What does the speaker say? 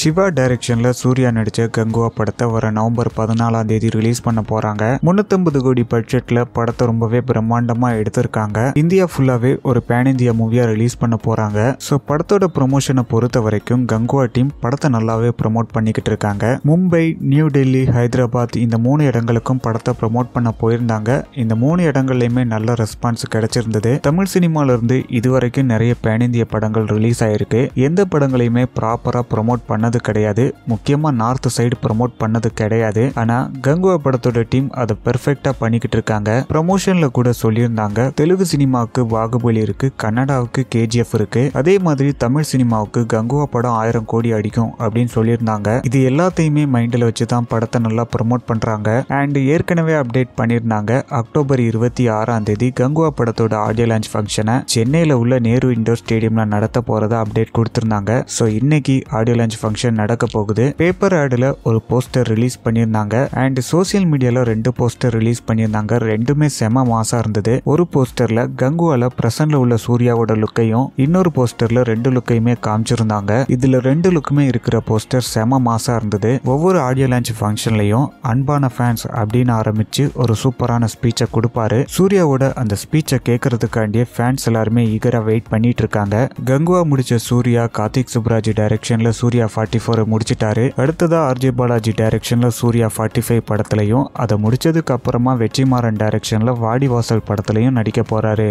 சிவா டைரக்ஷன்ல சூர்யா நடிச்ச கங்குவா படத்தை வர நவம்பர் பதினாலாம் தேதி ரிலீஸ் பண்ண போறாங்க முன்னூத்தி கோடி பட்ஜெட்ல படத்தை ரொம்பவே பிரம்மாண்டமா எடுத்திருக்காங்க இந்தியா ஃபுல்லாவே ஒரு பேன் இந்தியா மூவியா ரிலீஸ் பண்ண போறாங்க ஸோ படத்தோட ப்ரொமோஷனை பொறுத்த வரைக்கும் கங்குவா டீம் படத்தை நல்லாவே ப்ரமோட் பண்ணிக்கிட்டு இருக்காங்க மும்பை நியூ டெல்லி ஹைதராபாத் இந்த மூணு இடங்களுக்கும் படத்தை ப்ரமோட் பண்ண போயிருந்தாங்க இந்த மூணு இடங்கள்லையுமே நல்ல ரெஸ்பான்ஸ் கிடைச்சிருந்தது தமிழ் சினிமால இருந்து இதுவரைக்கும் நிறைய பேன் இந்திய படங்கள் ரிலீஸ் ஆயிருக்கு எந்த படங்களையுமே ப்ராப்பரா ப்ரமோட் பண்ண பண்ணது கிடையாது முக்கியமாக நார்த் சைடு ப்ரமோட் பண்ணது கிடையாது ஆனால் கங்குவா படத்தோட டீம் அதை பெர்ஃபெக்டாக பண்ணிக்கிட்டு இருக்காங்க ப்ரமோஷனில் கூட சொல்லியிருந்தாங்க தெலுங்கு சினிமாவுக்கு பாகுபலி இருக்கு கன்னடாவுக்கு கேஜிஎஃப் இருக்கு அதே மாதிரி தமிழ் சினிமாவுக்கு கங்குவா படம் ஆயிரம் கோடி அடிக்கும் அப்படின்னு சொல்லியிருந்தாங்க இது எல்லாத்தையுமே மைண்டில் வச்சு தான் படத்தை நல்லா ப்ரமோட் பண்ணுறாங்க அண்ட் ஏற்கனவே அப்டேட் பண்ணியிருந்தாங்க அக்டோபர் இருபத்தி ஆறாம் தேதி கங்குவா படத்தோட ஆடியோ லான்ச் ஃபங்க்ஷனை சென்னையில் உள்ள நேரு இண்டோர் ஸ்டேடியம்ல நடத்த போறதா அப்டேட் கொடுத்துருந்தாங்க ஸோ இன்னைக்கு ஆடியோ லான்ச் ஃபங்க்ஷன் ஃபங்க்ஷன் நடக்க போகுது பேப்பர் ஆடில் ஒரு போஸ்டர் ரிலீஸ் பண்ணியிருந்தாங்க அண்ட் சோசியல் மீடியாவில் ரெண்டு போஸ்டர் ரிலீஸ் பண்ணியிருந்தாங்க ரெண்டுமே செம மாசாக இருந்தது ஒரு போஸ்டரில் கங்குவால பிரசன்ல உள்ள சூர்யாவோட லுக்கையும் இன்னொரு போஸ்டரில் ரெண்டு லுக்கையுமே காமிச்சிருந்தாங்க இதில் ரெண்டு லுக்குமே இருக்கிற போஸ்டர் செம மாசாக இருந்தது ஒவ்வொரு ஆடியோ லான்ச் ஃபங்க்ஷன்லையும் அன்பான ஃபேன்ஸ் அப்படின்னு ஆரம்பித்து ஒரு சூப்பரான ஸ்பீச்சை கொடுப்பாரு சூர்யாவோட அந்த ஸ்பீச்சை கேட்கறதுக்காண்டியே ஃபேன்ஸ் எல்லாருமே ஈகராக வெயிட் பண்ணிட்டு இருக்காங்க கங்குவா முடிச்ச சூர்யா கார்த்திக் சுப்ராஜ் டைரக்ஷன்ல சூர்யா ஃபார்ட்டி ஃபோர் முடிச்சிட்டாரு அடுத்ததா ஆர்ஜே பாலாஜி டைரக்ஷனில் சூர்யா ஃபார்ட்டி ஃபைவ் படத்திலையும் அதை முடிச்சதுக்கு அப்புறமா வெற்றிமாறன் வாடி வாசல் படத்துலையும் நடிக்க போகிறாரு